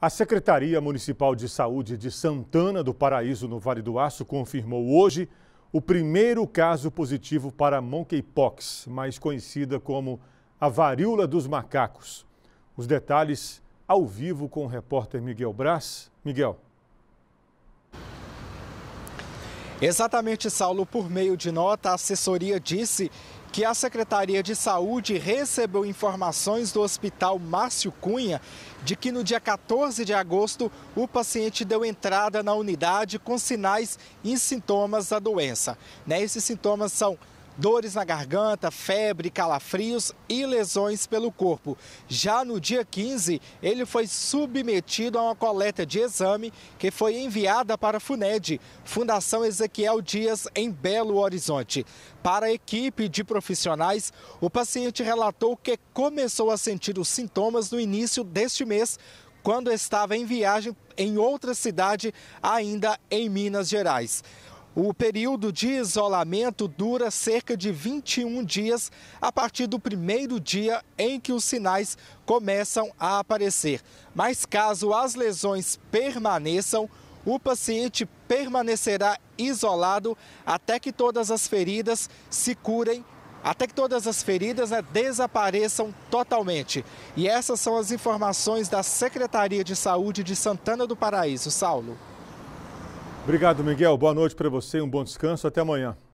A Secretaria Municipal de Saúde de Santana do Paraíso, no Vale do Aço, confirmou hoje o primeiro caso positivo para monkeypox, mais conhecida como a varíola dos macacos. Os detalhes ao vivo com o repórter Miguel Braz. Miguel. Exatamente, Saulo. Por meio de nota, a assessoria disse que a Secretaria de Saúde recebeu informações do Hospital Márcio Cunha de que no dia 14 de agosto o paciente deu entrada na unidade com sinais e sintomas da doença. Né? Esses sintomas são dores na garganta, febre, calafrios e lesões pelo corpo. Já no dia 15, ele foi submetido a uma coleta de exame que foi enviada para a FUNED, Fundação Ezequiel Dias, em Belo Horizonte. Para a equipe de profissionais, o paciente relatou que começou a sentir os sintomas no início deste mês, quando estava em viagem em outra cidade, ainda em Minas Gerais. O período de isolamento dura cerca de 21 dias a partir do primeiro dia em que os sinais começam a aparecer. Mas caso as lesões permaneçam, o paciente permanecerá isolado até que todas as feridas se curem até que todas as feridas né, desapareçam totalmente. E essas são as informações da Secretaria de Saúde de Santana do Paraíso. Saulo. Obrigado, Miguel. Boa noite para você, um bom descanso. Até amanhã.